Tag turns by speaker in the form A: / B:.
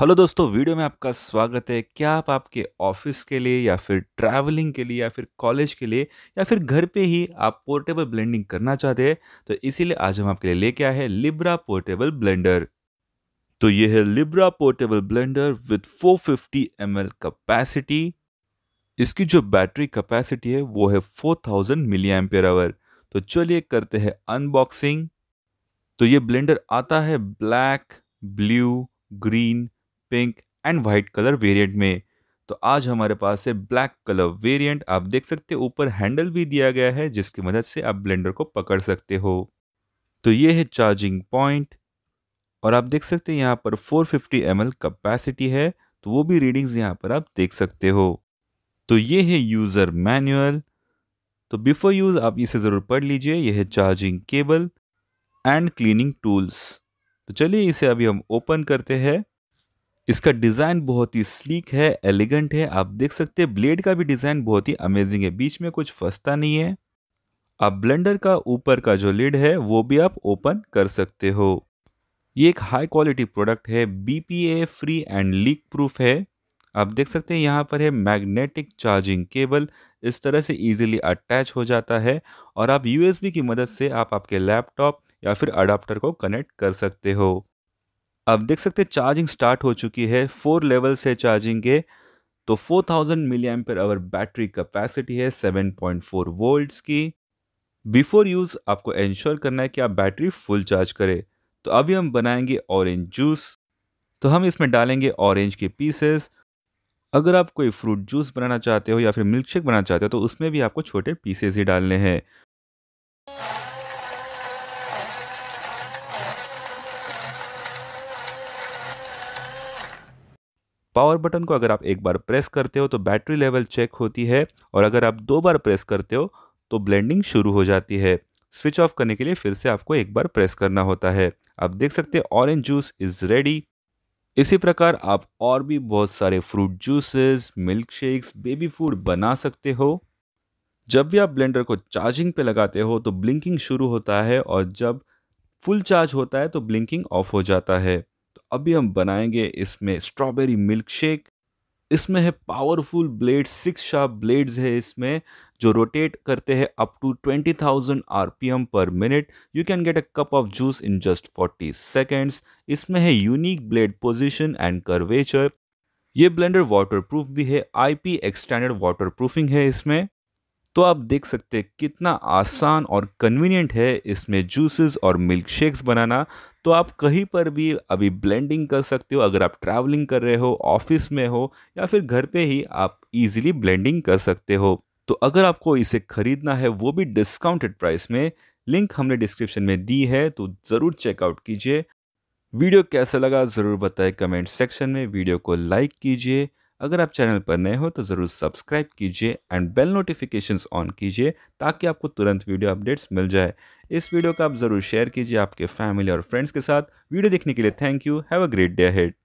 A: hello दोस्तों video में आपका स्वागत है क्या आप आपके ऑफिस के लिए या फिर ट्रैवलिंग के लिए या फिर कॉलेज के लिए या फिर घर पे ही आप पोर्टेबल ब्लेंडिंग करना चाहते हैं तो इसीलिए आज हम आपके लिए लेके आए हैं लिब्रा पोर्टेबल ब्लेंडर तो ये है Libra portable blender with 450 fifty capacity इसकी जो बैटरी कैपेसिटी है वो है फोर थाउजेंड मिली आवर तो चलिए करते हैं अनबॉक्सिंग तो ये ब्लेंडर आता है black blue green pink and white colour variant में तो आज हमारे पास है ब्लैक कलर वेरिएंट आप देख सकते हैं ऊपर हैंडल भी दिया गया है जिसकी मदद से आप ब्लेंडर को पकड़ सकते हो तो ये है चार्जिंग पॉइंट और आप देख सकते हैं यहाँ पर 450 फिफ्टी कैपेसिटी है तो वो भी रीडिंग्स यहाँ पर आप देख सकते हो तो ये है यूज़र मैनुअल तो बिफोर यूज़ आप इसे ज़रूर पढ़ लीजिए यह है charging cable and cleaning tools तो चलिए इसे अभी हम ओपन करते हैं इसका डिज़ाइन बहुत ही स्लीक है एलिगेंट है आप देख सकते हैं ब्लेड का भी डिज़ाइन बहुत ही अमेजिंग है बीच में कुछ फंसता नहीं है आप ब्लेंडर का ऊपर का जो लिड है वो भी आप ओपन कर सकते हो ये एक हाई क्वालिटी प्रोडक्ट है BPA free and leak proof है आप देख सकते हैं यहाँ पर है मैग्नेटिक चार्जिंग केबल इस तरह से इजीली अटैच हो जाता है और आप यूएसबी की मदद से आप आपके लैपटॉप या फिर अडाप्टर को कनेक्ट कर सकते हो आप देख सकते हैं चार्जिंग स्टार्ट हो चुकी है फोर लेवल्स है चार्जिंग के तो 4000 thousand milli M hour battery capacity है 7.4 वोल्ट्स की बिफोर यूज़ आपको इंश्योर करना है कि आप बैटरी फुल चार्ज करें तो अभी हम बनाएंगे ऑरेंज जूस तो हम इसमें डालेंगे ऑरेंज के पीसेस अगर आप कोई फ्रूट जूस बनाना चाहते हो या फिर मिल्क शेक बनाना चाहते हो तो उसमें भी आपको छोटे पीसेस ही डालने हैं पावर बटन को अगर आप एक बार प्रेस करते हो तो बैटरी लेवल चेक होती है और अगर आप दो बार प्रेस करते हो तो ब्लेंडिंग शुरू हो जाती है स्विच ऑफ करने के लिए फिर से आपको एक बार प्रेस करना होता है आप देख सकते हैं ऑरेंज जूस इज़ रेडी इसी प्रकार आप और भी बहुत सारे fruit juices milk shakes baby food बना सकते हो जब भी आप ब्लेंडर को चार्जिंग पे लगाते हो तो ब्लिंकिंग शुरू होता है और जब फुल चार्ज होता है तो ब्लिंकिंग ऑफ हो जाता है अभी हम बनाएंगे इसमें स्ट्रॉबेरी मिल्क शेक इसमें है powerful blade six sharp blades है इसमें जो रोटेट करते हैं up to P M per minute you can get a cup of juice in just forty seconds इसमें है unique blade position and curvature ये ब्लेंडर प्रूफ भी है आई आईपी वाटर प्रूफिंग है इसमें तो आप देख सकते हैं कितना आसान और कन्वीनियंट है इसमें जूसेस और मिल्क शेक्स बनाना तो आप कहीं पर भी अभी ब्लेंडिंग कर सकते हो अगर आप ट्रैवलिंग कर रहे हो ऑफिस में हो या फिर घर पे ही आप इजीली ब्लेंडिंग कर सकते हो तो अगर आपको इसे खरीदना है वो भी डिस्काउंटेड प्राइस में लिंक हमने डिस्क्रिप्शन में दी है तो ज़रूर चेकआउट कीजिए वीडियो कैसा लगा ज़रूर बताएं कमेंट सेक्शन में वीडियो को लाइक कीजिए अगर आप चैनल पर नए हो तो ज़रूर सब्सक्राइब कीजिए एंड बेल नोटिफिकेशंस ऑन कीजिए ताकि आपको तुरंत वीडियो अपडेट्स मिल जाए इस वीडियो का आप ज़रूर शेयर कीजिए आपके फैमिली और फ्रेंड्स के साथ वीडियो देखने के लिए thank you have a great day head